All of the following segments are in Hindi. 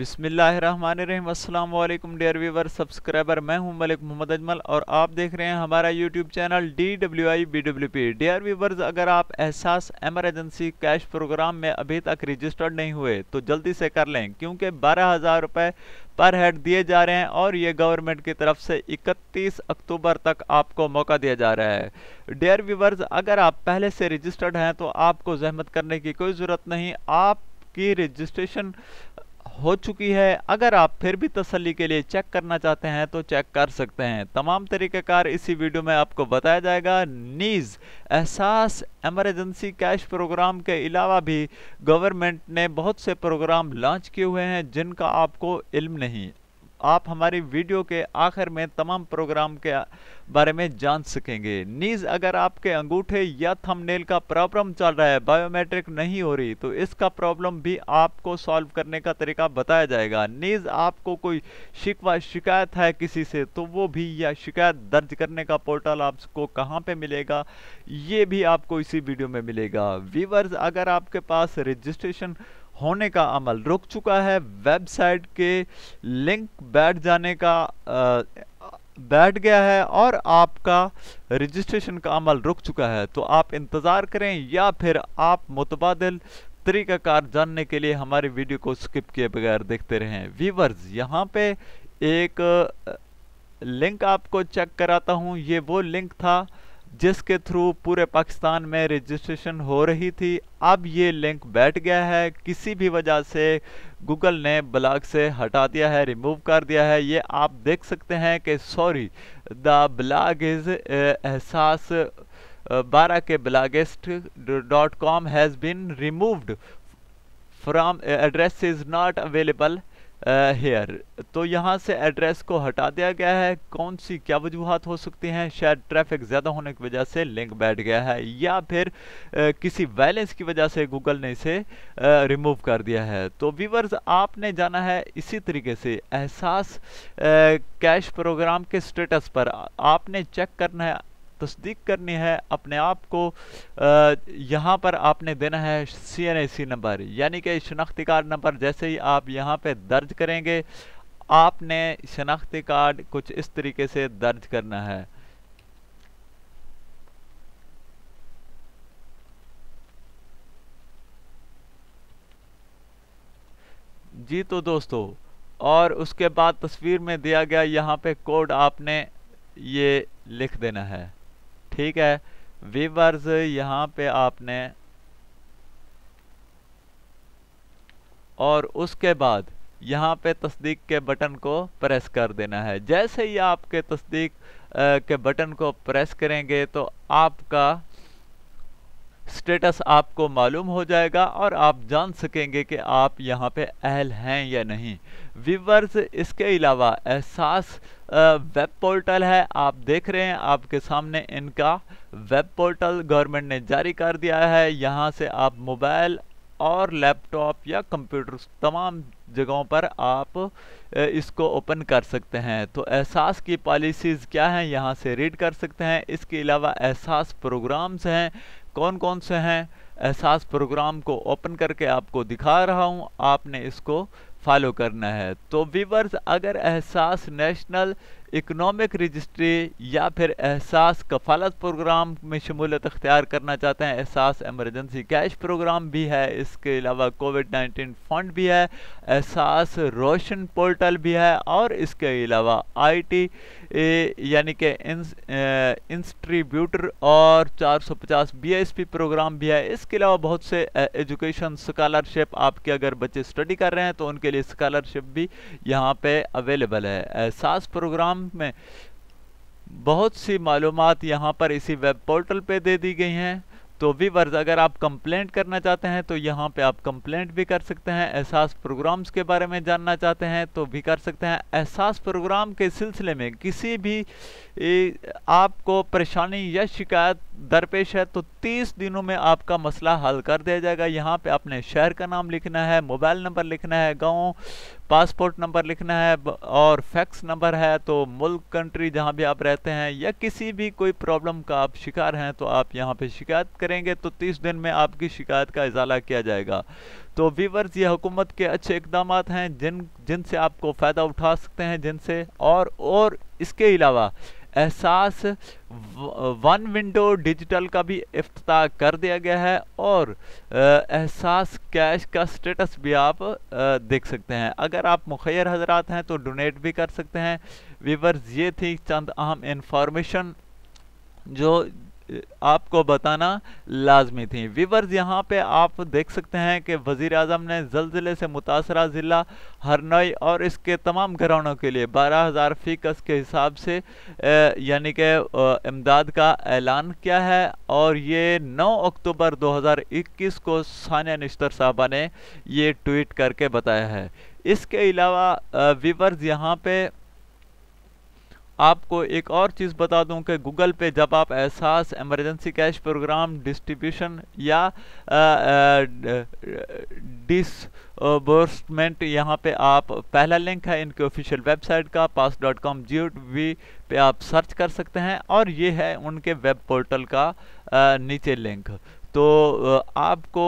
बिसमीम डियर डेयर व्यूवर सब्सक्राइबर मैं हूं मलिक मोहम्मद अजमल और आप देख रहे हैं हमारा YouTube channel D W I B W P dear viewers अगर आप एहसास एमरजेंसी कैश प्रोग्राम में अभी तक रजिस्टर्ड नहीं हुए तो जल्दी से कर लें क्योंकि बारह हज़ार रुपये पर हेड दिए जा रहे हैं और ये गवर्नमेंट की तरफ से 31 अक्टूबर तक आपको मौका दिया जा रहा है डेयर व्यूवर्स अगर आप पहले से रजिस्टर्ड हैं तो आपको जहमत करने की कोई ज़रूरत नहीं आप की रजिस्ट्रेशन हो चुकी है अगर आप फिर भी तसली के लिए चेक करना चाहते हैं तो चेक कर सकते हैं तमाम तरीक़ेकार इसी वीडियो में आपको बताया जाएगा नीज़ एहसास एमरजेंसी कैश प्रोग्राम के अलावा भी गवर्नमेंट ने बहुत से प्रोग्राम लॉन्च किए हुए हैं जिनका आपको इल्म नहीं आप हमारी वीडियो के आखिर में तमाम प्रोग्राम के बारे में जान सकेंगे नीज अगर आपके अंगूठे या थंबनेल का प्रॉब्लम चल रहा है बायोमेट्रिक नहीं हो रही तो इसका प्रॉब्लम भी आपको सॉल्व करने का तरीका बताया जाएगा नीज आपको कोई शिकवा शिकायत है किसी से तो वो भी या शिकायत दर्ज करने का पोर्टल आपको कहाँ पे मिलेगा ये भी आपको इसी वीडियो में मिलेगा व्यूवर्स अगर आपके पास रजिस्ट्रेशन होने का अमल रुक चुका है वेबसाइट के लिंक बैठ जाने का बैठ गया है और आपका रजिस्ट्रेशन का अमल रुक चुका है तो आप इंतज़ार करें या फिर आप मुतबाद तरीक़ाकार जानने के लिए हमारे वीडियो को स्किप किए बगैर देखते रहें व्यूवर्स यहाँ पे एक लिंक आपको चेक कराता हूँ ये वो लिंक था जिसके थ्रू पूरे पाकिस्तान में रजिस्ट्रेशन हो रही थी अब ये लिंक बैठ गया है किसी भी वजह से गूगल ने ब्लॉग से हटा दिया है रिमूव कर दिया है ये आप देख सकते हैं कि sorry the blog is Ehsaas बारह के ब्लागेस्ट dot com has been removed from address is not available here तो यहाँ से एड्रेस को हटा दिया गया है कौन सी क्या वजूहत हो सकती हैं शायद ट्रैफिक ज़्यादा होने की वजह से लिंक बैठ गया है या फिर uh, किसी वैलेंस की वजह से गूगल ने इसे रिमूव कर दिया है तो वीवर्स आपने जाना है इसी तरीके से एहसास कैश प्रोग्राम के स्टेटस पर आपने चेक करना है तस्दीक करनी है अपने आप को यहाँ पर आपने देना है सी एन सी नंबर यानी कि शनाख्ती कार्ड नंबर जैसे ही आप यहाँ पे दर्ज करेंगे आपने शनाख्ती कार्ड कुछ इस तरीके से दर्ज करना है जी तो दोस्तों और उसके बाद तस्वीर में दिया गया यहाँ पे कोड आपने ये लिख देना है ठीक है वीवर्स यहाँ पे आपने और उसके बाद यहाँ पे तस्दीक के बटन को प्रेस कर देना है जैसे ही आपके तस्दीक के बटन को प्रेस करेंगे तो आपका स्टेटस आपको मालूम हो जाएगा और आप जान सकेंगे कि आप यहाँ पे अहल हैं या नहीं व्यूवर्स इसके अलावा एहसास वेब पोर्टल है आप देख रहे हैं आपके सामने इनका वेब पोर्टल गवर्नमेंट ने जारी कर दिया है यहाँ से आप मोबाइल और लैपटॉप या कंप्यूटर तमाम जगहों पर आप इसको ओपन कर सकते हैं तो एहसास की पॉलिसीज़ क्या हैं यहाँ से रीड कर सकते हैं इसके अलावा एहसास प्रोग्राम्स हैं कौन कौन से हैं एहसास प्रोग्राम को ओपन करके आपको दिखा रहा हूँ आपने इसको फॉलो करना है तो वीवर्स अगर एहसास नेशनल इकनॉमिक रजिस्ट्री या फिर एहसास कफालत प्रोग्राम में शमूलियत अख्तियार करना चाहते हैं एहसास एमरजेंसी कैश प्रोग्राम भी है इसके अलावा कोविड नाइन्टीन फंड भी है एहसास रोशन पोर्टल भी है और इसके अलावा आई टी यानी कि इंस्ट्रीब्यूटर और 450 बीएसपी प्रोग्राम भी है इसके अलावा बहुत से एजुकेशन स्कॉलरशिप आपके अगर बच्चे स्टडी कर रहे हैं तो उनके लिए स्कॉलरशिप भी यहाँ पर अवेलेबल है एहसास प्रोग्राम एग्ज़ाम में बहुत सी मालूम यहाँ पर इसी वेब पोर्टल पे दे दी गई हैं तो वीवर्स अगर आप कंप्लेंट करना चाहते हैं तो यहाँ पे आप कंप्लेंट भी कर सकते हैं एहसास प्रोग्राम्स के बारे में जानना चाहते हैं तो भी कर सकते हैं एहसास प्रोग्राम के सिलसिले में किसी भी ए, आपको परेशानी या शिकायत दरपेश है तो 30 दिनों में आपका मसला हल कर दिया जाएगा यहाँ पे आपने शहर का नाम लिखना है मोबाइल नंबर लिखना है गाँव पासपोर्ट नंबर लिखना है और फैक्स नंबर है तो मुल्क कंट्री जहाँ भी आप रहते हैं या किसी भी कोई प्रॉब्लम का आप शिकार हैं तो आप यहाँ पर शिकायत कर करेंगे तो 30 दिन में आपकी शिकायत का इजाला किया जाएगा तो वीवर्स ये हुकूमत के अच्छे इकदाम हैं जिन जिनसे आपको फ़ायदा उठा सकते हैं जिनसे और और इसके अलावा एहसास वन विंडो डिजिटल का भी अफ्ताह कर दिया गया है और एहसास कैश का स्टेटस भी आप देख सकते हैं अगर आप मुखैर हजरात हैं तो डोनेट भी कर सकते हैं वीवर्स ये थी चंद अहम इंफॉर्मेशन जो आपको बताना लाजमी थी विवर्स यहाँ पे आप देख सकते हैं कि वज़ी अजम ने जलजिले से मुतासरा ज़िला हरनई और इसके तमाम घरानों के लिए बारह हज़ार फीकस के हिसाब से यानी कि इमदाद का ऐलान किया है और ये 9 अक्टूबर 2021 को सानिया निश्तर साहबा ने ये ट्वीट करके बताया है इसके अलावा वीवर्स यहाँ पे आपको एक और चीज़ बता दूं कि गूगल पे जब आप Ehsaas emergency cash program distribution या डिसबर्समेंट यहाँ पे आप पहला लिंक है इनके ऑफिशियल वेबसाइट का पास डॉट कॉम जियो पे आप सर्च कर सकते हैं और ये है उनके वेब पोर्टल का आ, नीचे लिंक तो आपको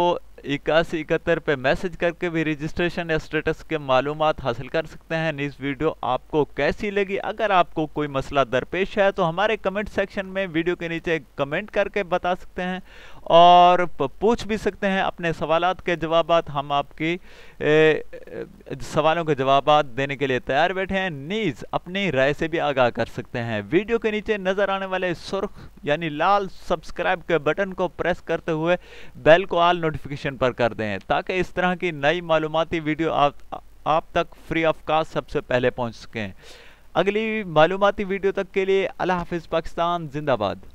इक्यासी इकहत्तर पे मैसेज करके भी रजिस्ट्रेशन या स्टेटस के मालूम हासिल कर सकते हैं इस वीडियो आपको कैसी लगी अगर आपको कोई मसला दरपेश है तो हमारे कमेंट सेक्शन में वीडियो के नीचे कमेंट करके बता सकते हैं और पूछ भी सकते हैं अपने सवाल के जवाब हम आपकी सवालों के जवाब देने के लिए तैयार बैठे हैं नीज अपनी राय से भी आगाह कर सकते हैं वीडियो के नीचे नज़र आने वाले सुर्ख यानी लाल सब्सक्राइब के बटन को प्रेस करते हुए बेल को आल नोटिफिकेशन पर कर दें ताकि इस तरह की नई मालूमती वीडियो आप, आप तक फ्री ऑफ कास्ट सबसे पहले पहुँच सकें अगली मालूमती वीडियो तक के लिए अल्लाह हाफिज़ पाकिस्तान जिंदाबाद